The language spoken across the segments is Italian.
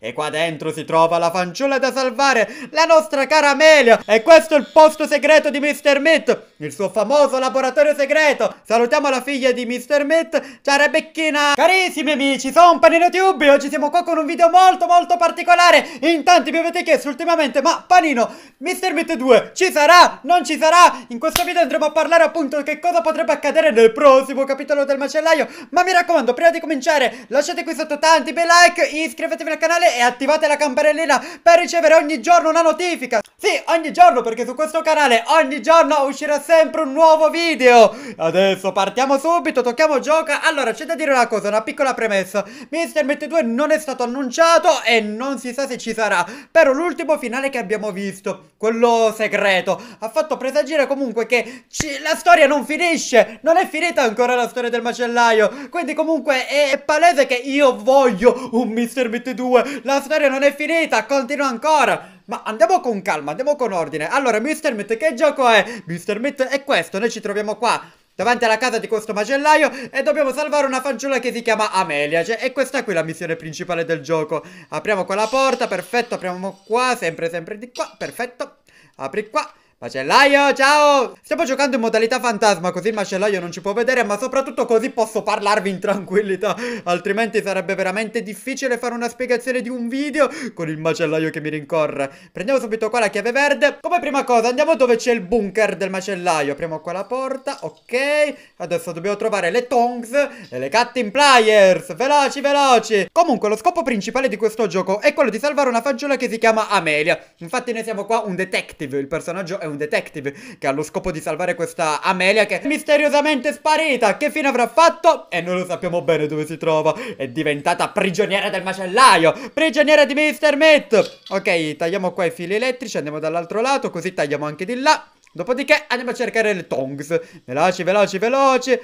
E qua dentro si trova la fanciulla da salvare, la nostra cara Amelia. E questo è il posto segreto di Mr. Meat, il suo famoso laboratorio segreto. Salutiamo la figlia di Mr. Meat, ciao Rebecchina. Carissimi amici, sono Panino Tube oggi siamo qua con un video molto molto particolare. In tanti mi avete chiesto ultimamente, ma Panino, Mr. Meat 2 ci sarà? Non ci sarà? In questo video andremo a parlare appunto che cosa potrebbe accadere nel prossimo capitolo del macellaio. Ma mi raccomando, prima di cominciare, lasciate qui sotto tanti bei like, iscrivetevi al canale e attivate la campanellina per ricevere ogni giorno una notifica. Sì, ogni giorno, perché su questo canale ogni giorno uscirà sempre un nuovo video. Adesso partiamo subito, tocchiamo gioca. Allora, c'è da dire una cosa, una piccola premessa. Mister 22 non è stato annunciato e non si sa se ci sarà. Però l'ultimo finale che abbiamo visto, quello segreto, ha fatto presagire comunque che la storia non finisce. Non è finita ancora la storia del macellaio. Quindi comunque è palese che io voglio un Mister 22 la storia non è finita, continua ancora. Ma andiamo con calma, andiamo con ordine. Allora, Mr. Mitt, che gioco è? Mr. Mitt è questo, noi ci troviamo qua davanti alla casa di questo macellaio e dobbiamo salvare una fanciulla che si chiama Amelia cioè, è questa qui la missione principale del gioco apriamo quella porta, perfetto, apriamo qua sempre sempre di qua, perfetto apri qua Macellaio, ciao! Stiamo giocando in modalità fantasma, così il macellaio non ci può vedere, ma soprattutto così posso parlarvi in tranquillità, altrimenti sarebbe veramente difficile fare una spiegazione di un video con il macellaio che mi rincorre. Prendiamo subito qua la chiave verde. Come prima cosa, andiamo dove c'è il bunker del macellaio. Apriamo qua la porta, ok. Adesso dobbiamo trovare le tongs e le cutting pliers. Veloci, veloci! Comunque, lo scopo principale di questo gioco è quello di salvare una fagiola che si chiama Amelia. Infatti noi siamo qua un detective, il personaggio è un detective che ha lo scopo di salvare questa Amelia che è misteriosamente sparita. Che fine avrà fatto? E non lo sappiamo bene dove si trova. È diventata prigioniera del macellaio. Prigioniera di Mr. Meat. Ok, tagliamo qua i fili elettrici, andiamo dall'altro lato, così tagliamo anche di là. Dopodiché andiamo a cercare le tongs. Veloci, veloci, veloci.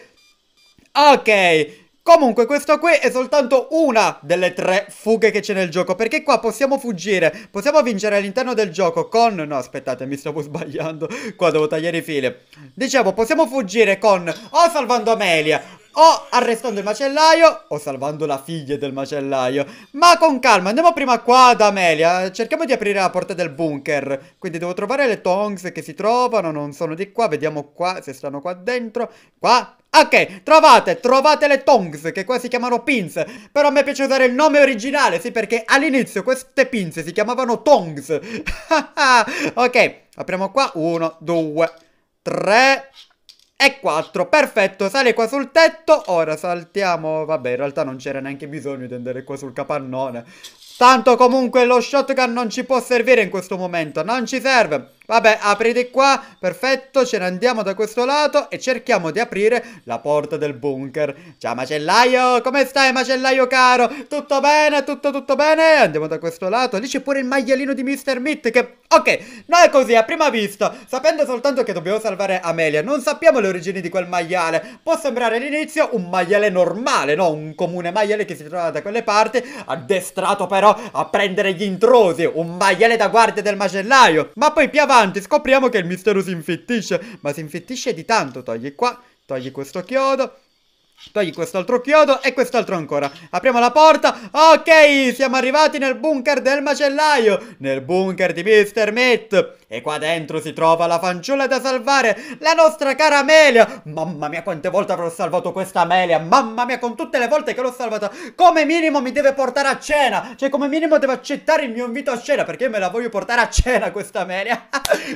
Ok, Comunque questo qui è soltanto una delle tre fughe che c'è nel gioco Perché qua possiamo fuggire, possiamo vincere all'interno del gioco con... No aspettate mi stavo sbagliando, qua devo tagliare i fili Dicevo possiamo fuggire con o salvando Amelia o arrestando il macellaio o salvando la figlia del macellaio Ma con calma andiamo prima qua ad Amelia Cerchiamo di aprire la porta del bunker Quindi devo trovare le tongs che si trovano Non sono di qua Vediamo qua se stanno qua dentro Qua Ok, trovate, trovate le tongs, che qua si chiamano pins, però a me piace usare il nome originale, sì, perché all'inizio queste pins si chiamavano tongs. ok, apriamo qua, 1, 2, 3 e 4, perfetto, sale qua sul tetto, ora saltiamo, vabbè, in realtà non c'era neanche bisogno di andare qua sul capannone. Tanto comunque lo shotgun non ci può servire in questo momento, non ci serve. Vabbè, aprite qua, perfetto, ce ne andiamo da questo lato e cerchiamo di aprire la porta del bunker. Ciao macellaio, come stai macellaio caro? Tutto bene, tutto tutto bene? Andiamo da questo lato, lì c'è pure il maialino di Mr. Meat che... Ok, noi così a prima vista, sapendo soltanto che dobbiamo salvare Amelia, non sappiamo le origini di quel maiale. Può sembrare all'inizio un maiale normale, no? Un comune maiale che si trova da quelle parti, addestrato però a prendere gli intrusi, un maiale da guardia del macellaio. Ma poi piava avanti scopriamo che il mistero si infettisce, ma si infettisce di tanto, togli qua, togli questo chiodo, Togli quest'altro chiodo e quest'altro ancora. Apriamo la porta. Ok, siamo arrivati nel bunker del macellaio. Nel bunker di Mr. Meat E qua dentro si trova la fanciulla da salvare, la nostra cara Amelia. Mamma mia, quante volte avrò salvato questa Amelia. Mamma mia, con tutte le volte che l'ho salvata. Come minimo mi deve portare a cena. Cioè, come minimo deve accettare il mio invito a cena, perché io me la voglio portare a cena questa Amelia.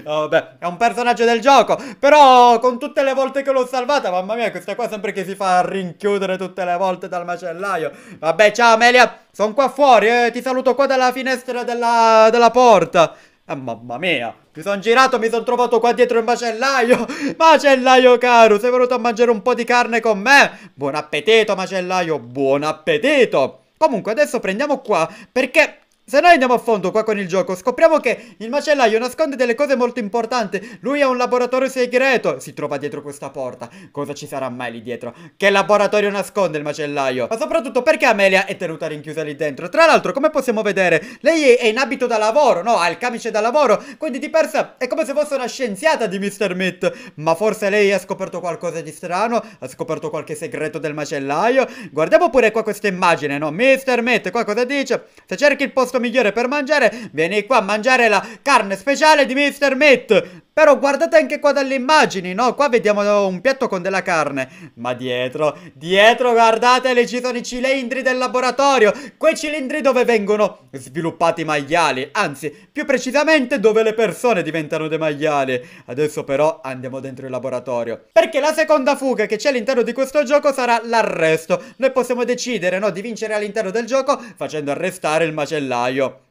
Vabbè, oh, è un personaggio del gioco. Però, con tutte le volte che l'ho salvata, mamma mia, questa qua sempre che si fa rinchiudere tutte le volte dal macellaio. Vabbè, ciao Amelia, sono qua fuori, eh, ti saluto qua dalla finestra della, della porta. Ah, mamma mia, mi sono girato, mi sono trovato qua dietro il macellaio. Macellaio caro, sei venuto a mangiare un po' di carne con me? Buon appetito, macellaio, buon appetito. Comunque, adesso prendiamo qua, perché se noi andiamo a fondo qua con il gioco, scopriamo che il macellaio nasconde delle cose molto importanti. Lui ha un laboratorio segreto. Si trova dietro questa porta. Cosa ci sarà mai lì dietro? Che laboratorio nasconde il macellaio? Ma soprattutto perché Amelia è tenuta rinchiusa lì dentro? Tra l'altro, come possiamo vedere, lei è in abito da lavoro, no? Ha il camice da lavoro. Quindi di per sé è come se fosse una scienziata di Mr. Meat. Ma forse lei ha scoperto qualcosa di strano? Ha scoperto qualche segreto del macellaio? Guardiamo pure qua questa immagine, no? Mr. Meat, qua cosa dice? Se cerchi il posto posto migliore per mangiare? Vieni qua a mangiare la carne speciale di Mr. Meat però guardate anche qua dalle immagini, no? Qua vediamo un piatto con della carne. Ma dietro, dietro guardate, lì ci sono i cilindri del laboratorio. Quei cilindri dove vengono sviluppati i maiali. Anzi, più precisamente dove le persone diventano dei maiali. Adesso però andiamo dentro il laboratorio. Perché la seconda fuga che c'è all'interno di questo gioco sarà l'arresto. Noi possiamo decidere, no? Di vincere all'interno del gioco facendo arrestare il macellaio.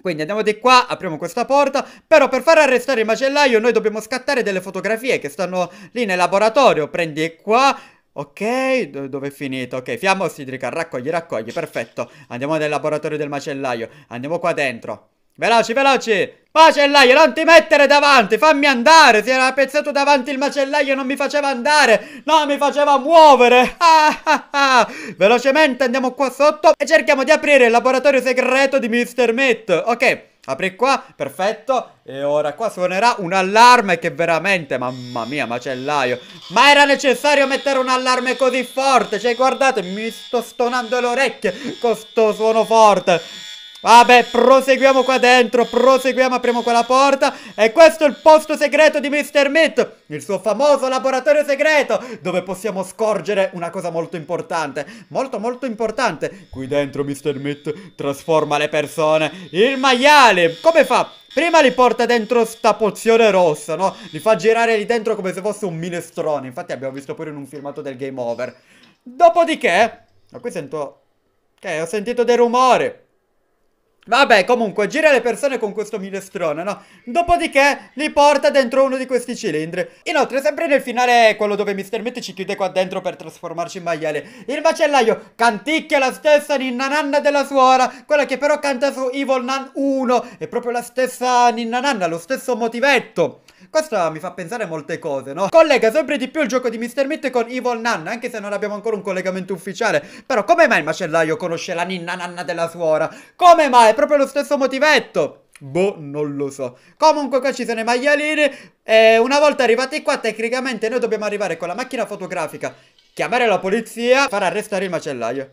Quindi andiamo di qua, apriamo questa porta, però per far arrestare il macellaio noi dobbiamo scattare delle fotografie che stanno lì nel laboratorio, prendi qua, ok, do dove è finito? Ok, fiamma ossidrica, raccogli, raccogli, perfetto, andiamo nel laboratorio del macellaio, andiamo qua dentro. Veloce, veloce! Macellaio, non ti mettere davanti, fammi andare! Si era pezzato davanti il macellaio, non mi faceva andare! Non mi faceva muovere! Velocemente andiamo qua sotto e cerchiamo di aprire il laboratorio segreto di Mr. Met. Ok, apri qua, perfetto. E ora qua suonerà un allarme che veramente, mamma mia, macellaio. Ma era necessario mettere un allarme così forte? Cioè, guardate, mi sto stonando le orecchie con sto suono forte. Vabbè, proseguiamo qua dentro, proseguiamo, apriamo quella porta e questo è il posto segreto di Mr. Meat, il suo famoso laboratorio segreto, dove possiamo scorgere una cosa molto importante, molto molto importante. Qui dentro Mr. Meat trasforma le persone in maiale, Come fa? Prima li porta dentro sta pozione rossa, no? Li fa girare lì dentro come se fosse un minestrone, infatti abbiamo visto pure in un filmato del Game Over. Dopodiché... Ma qui sento... Ok, ho sentito dei rumori. Vabbè, comunque, gira le persone con questo minestrone, no? Dopodiché li porta dentro uno di questi cilindri. Inoltre, sempre nel finale, quello dove Mr. Meat ci chiude qua dentro per trasformarci in maiale, il macellaio canticchia la stessa ninna nanna della suora, quella che però canta su Evil Nun 1. È proprio la stessa ninna nanna, lo stesso motivetto. Questo mi fa pensare molte cose, no? Collega sempre di più il gioco di Mr. Meat con Evil Nun, anche se non abbiamo ancora un collegamento ufficiale. Però come mai il macellaio conosce la ninna nanna della suora? Come mai? È proprio lo stesso motivetto. Boh, non lo so. Comunque qua ci sono i maialini e una volta arrivati qua tecnicamente noi dobbiamo arrivare con la macchina fotografica, chiamare la polizia, far arrestare il macellaio.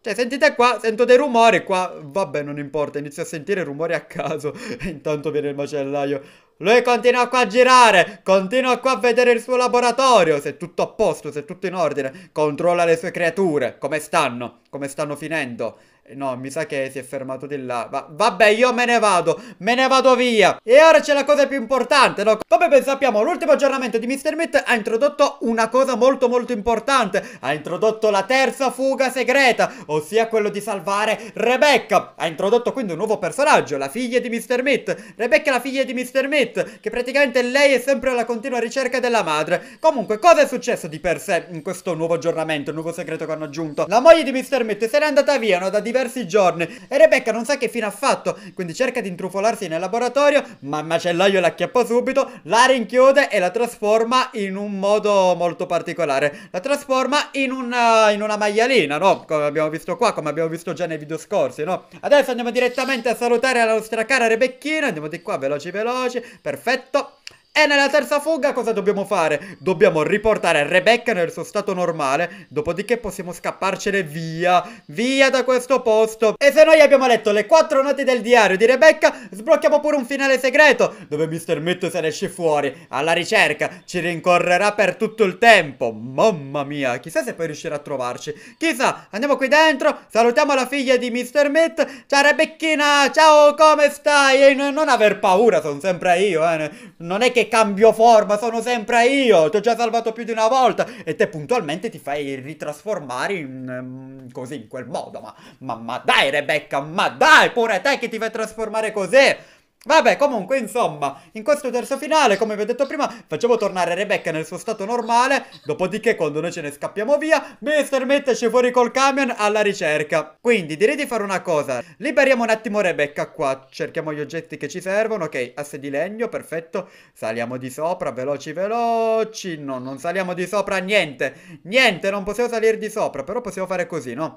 Cioè, sentite qua, sento dei rumori qua. Vabbè, non importa, inizio a sentire rumori a caso. E intanto viene il macellaio. Lui continua qua a girare, continua qua a vedere il suo laboratorio, se è tutto a posto, se è tutto in ordine, controlla le sue creature, come stanno, come stanno finendo. Eh, no, mi sa che si è fermato di là. Va vabbè, io me ne vado. Me ne vado via. E ora c'è la cosa più importante, no? Come ben sappiamo, l'ultimo aggiornamento di Mr. Meat ha introdotto una cosa molto molto importante. Ha introdotto la terza fuga segreta, ossia quello di salvare Rebecca. Ha introdotto quindi un nuovo personaggio, la figlia di Mr. Meat. Rebecca è la figlia di Mr. Meat, che praticamente lei è sempre alla continua ricerca della madre. Comunque, cosa è successo di per sé in questo nuovo aggiornamento, il nuovo segreto che hanno aggiunto? La moglie di Mr. Meat se n'è andata via, no? Da div- diversi giorni e Rebecca non sa che fine ha fatto, quindi cerca di intrufolarsi nel laboratorio, ma il macellaio la acchiappa subito, la rinchiude e la trasforma in un modo molto particolare. La trasforma in una, eh, in una maialina, no? Come abbiamo visto qua, come abbiamo visto già nei video scorsi, no? Adesso andiamo direttamente a salutare la nostra cara Rebecchina, andiamo di qua veloci veloci, perfetto. E nella terza fuga cosa dobbiamo fare? Dobbiamo riportare Rebecca nel suo stato normale, dopodiché possiamo scapparcene via, via da questo posto. E se noi abbiamo letto le quattro note del diario di Rebecca, sblocchiamo pure un finale segreto, dove Mr. Metto se ne esce fuori, alla ricerca, ci rincorrerà per tutto il tempo. Mamma mia, chissà se poi riuscirà a trovarci. Chissà, andiamo qui dentro, salutiamo la figlia di Mr. Met. Ciao Rebecchina, ciao, come stai? E non aver paura, sono sempre io, eh. Non è che cambio forma, sono sempre io, ti ho già salvato più di una volta e te puntualmente ti fai ritrasformare in, mm, così, in quel modo, ma, ma, ma dai Rebecca, ma dai pure te che ti fai trasformare così! Vabbè, comunque, insomma, in questo terzo finale, come vi ho detto prima, facciamo tornare Rebecca nel suo stato normale, dopodiché quando noi ce ne scappiamo via, Mister metteci fuori col camion alla ricerca. Quindi, direi di fare una cosa, liberiamo un attimo Rebecca qua, cerchiamo gli oggetti che ci servono, ok, asse di legno, perfetto, saliamo di sopra, veloci, veloci, no, non saliamo di sopra, niente, niente, non possiamo salire di sopra, però possiamo fare così, no?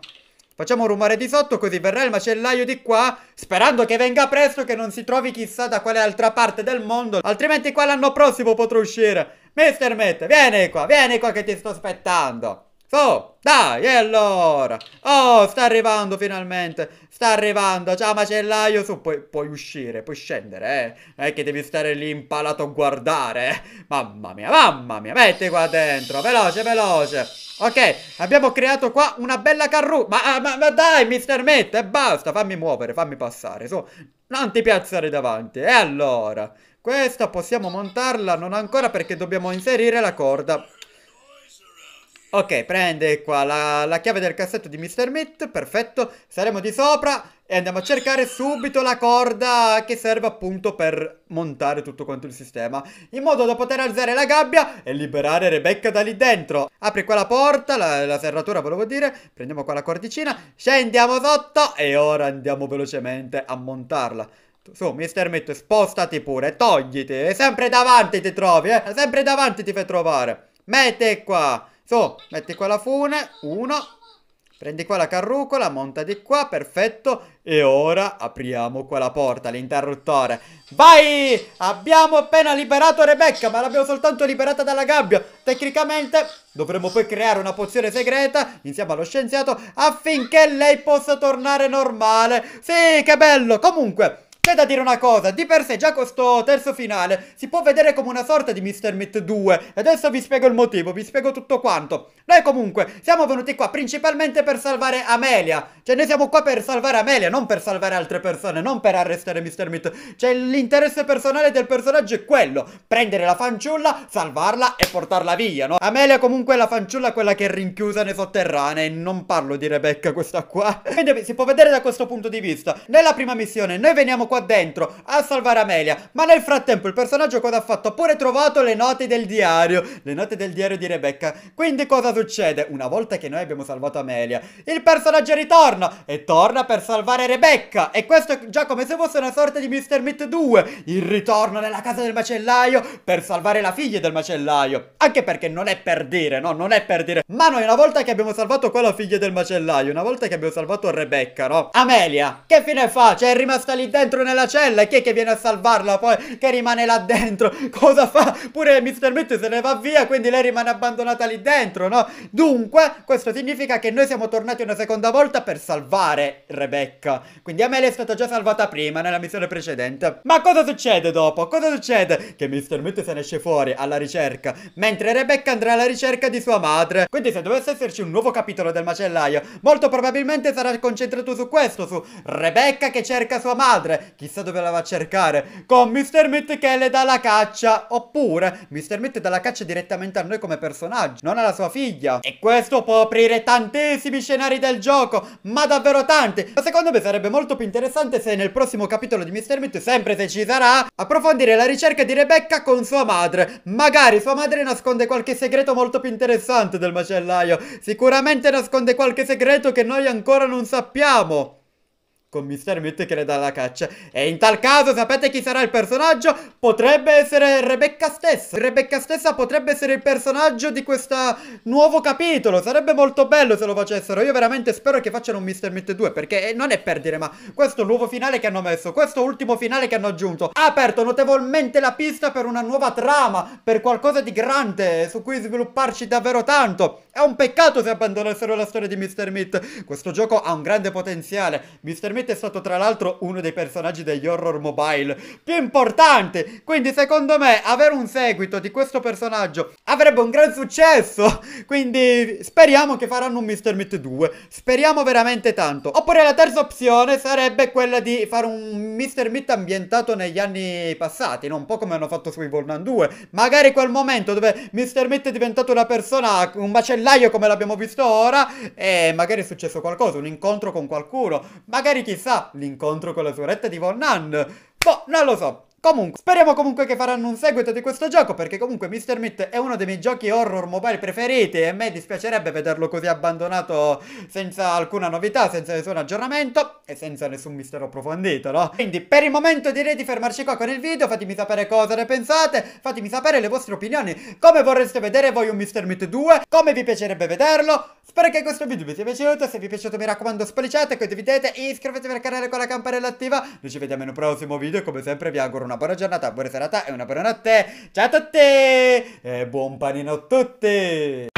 Facciamo un rumore di sotto così verrà il macellaio di qua Sperando che venga presto che non si trovi chissà da quale altra parte del mondo Altrimenti qua l'anno prossimo potrò uscire Mister Matt vieni qua, vieni qua che ti sto aspettando Oh, dai, e allora? Oh, sta arrivando finalmente. Sta arrivando. Ciao macellaio. Su, puoi, puoi uscire, puoi scendere, eh. Non è che devi stare lì impalato a guardare. Eh? Mamma mia, mamma mia. Metti qua dentro. Veloce, veloce. Ok, abbiamo creato qua una bella carru... Ma, ah, ma, ma dai, mister Met, e basta. Fammi muovere, fammi passare. Su, non ti piazzare davanti. E allora? Questa possiamo montarla, non ancora perché dobbiamo inserire la corda Ok, prende qua la, la chiave del cassetto di Mr. Meat, perfetto. Saremo di sopra e andiamo a cercare subito la corda che serve appunto per montare tutto quanto il sistema. In modo da poter alzare la gabbia e liberare Rebecca da lì dentro. Apri qua la porta, la, la serratura volevo dire, prendiamo qua la cordicina, scendiamo sotto e ora andiamo velocemente a montarla. Su, Mr. Meat, spostati pure, togliti, sempre davanti ti trovi, eh, sempre davanti ti fai trovare. Mette qua. So, metti qua la fune, uno, prendi qua la carrucola, monta di qua, perfetto, e ora apriamo quella porta, l'interruttore. Vai! Abbiamo appena liberato Rebecca, ma l'abbiamo soltanto liberata dalla gabbia. Tecnicamente dovremmo poi creare una pozione segreta insieme allo scienziato affinché lei possa tornare normale. Sì, che bello! Comunque... C'è da dire una cosa, di per sé già questo terzo finale si può vedere come una sorta di Mr. Meat 2. E adesso vi spiego il motivo, vi spiego tutto quanto. Noi comunque siamo venuti qua principalmente per salvare Amelia. Cioè noi siamo qua per salvare Amelia, non per salvare altre persone, non per arrestare Mr. Meat. Cioè l'interesse personale del personaggio è quello, prendere la fanciulla, salvarla e portarla via, no? Amelia comunque è la fanciulla quella che è rinchiusa nei sotterranei, non parlo di Rebecca questa qua. Quindi si può vedere da questo punto di vista. Nella prima missione noi veniamo qua qua dentro a salvare Amelia. Ma nel frattempo il personaggio cosa ha fatto? Ha pure trovato le note del diario. Le note del diario di Rebecca. Quindi cosa succede? Una volta che noi abbiamo salvato Amelia, il personaggio ritorna e torna per salvare Rebecca. E questo è già come se fosse una sorta di Mr. Meat 2. Il ritorno nella casa del macellaio per salvare la figlia del macellaio. Anche perché non è per dire, no? Non è per dire. Ma noi una volta che abbiamo salvato quella figlia del macellaio, una volta che abbiamo salvato Rebecca, no? Amelia, che fine fa? Cioè è rimasta lì dentro nella cella e chi è che viene a salvarla poi che rimane là dentro? Cosa fa? Pure Mr. Mitchell se ne va via quindi lei rimane abbandonata lì dentro, no? Dunque questo significa che noi siamo tornati una seconda volta per salvare Rebecca. Quindi Amelia è stata già salvata prima nella missione precedente. Ma cosa succede dopo? Cosa succede? Che Mr. Mitchell se ne esce fuori alla ricerca mentre Rebecca andrà alla ricerca di sua madre. Quindi se dovesse esserci un nuovo capitolo del macellaio molto probabilmente sarà concentrato su questo, su Rebecca che cerca sua madre, Chissà dove la va a cercare. Con Mr. Mitt che le dà la caccia. Oppure Mr. Mitt dà la caccia direttamente a noi come personaggio, non alla sua figlia. E questo può aprire tantissimi scenari del gioco, ma davvero tanti. Ma secondo me sarebbe molto più interessante se nel prossimo capitolo di Mr. Mitt, sempre se ci sarà, approfondire la ricerca di Rebecca con sua madre. Magari sua madre nasconde qualche segreto molto più interessante del macellaio. Sicuramente nasconde qualche segreto che noi ancora non sappiamo con Mr. Mute che le dà la caccia. E in tal caso sapete chi sarà il personaggio? Potrebbe essere Rebecca stessa. Rebecca stessa potrebbe essere il personaggio di questo nuovo capitolo. Sarebbe molto bello se lo facessero. Io veramente spero che facciano un Mister Mute 2 perché eh, non è per dire ma questo nuovo finale che hanno messo, questo ultimo finale che hanno aggiunto ha aperto notevolmente la pista per una nuova trama, per qualcosa di grande su cui svilupparci davvero tanto. È un peccato se abbandonassero la storia di Mr. Meat. Questo gioco ha un grande potenziale. Mr. Meat probabilmente è stato tra l'altro uno dei personaggi degli horror mobile più importante. Quindi secondo me avere un seguito di questo personaggio avrebbe un gran successo. Quindi speriamo che faranno un Mr. Meat 2. Speriamo veramente tanto. Oppure la terza opzione sarebbe quella di fare un Mr. Meat ambientato negli anni passati, Non un po' come hanno fatto su Evolnan 2. Magari quel momento dove Mr. Meat è diventato una persona, un macellaio come l'abbiamo visto ora, e magari è successo qualcosa, un incontro con qualcuno. Magari chissà, l'incontro con la suoretta di Von Nunn. Boh, non lo so. Comunque, speriamo comunque che faranno un seguito di questo gioco perché comunque Mr. Meat è uno dei miei giochi horror mobile preferiti e a me dispiacerebbe vederlo così abbandonato senza alcuna novità, senza nessun aggiornamento e senza nessun mistero approfondito, no? Quindi per il momento direi di fermarci qua con il video, fatemi sapere cosa ne pensate, fatemi sapere le vostre opinioni, come vorreste vedere voi un Mr. Meat 2, come vi piacerebbe vederlo. Spero che questo video vi sia piaciuto, se vi è piaciuto mi raccomando spolliciate, condividete, iscrivetevi al canale con la campanella attiva, noi ci vediamo in un prossimo video e come sempre vi auguro una una buona giornata, buona serata e una buona notte. Ciao a tutti e buon panino a tutti!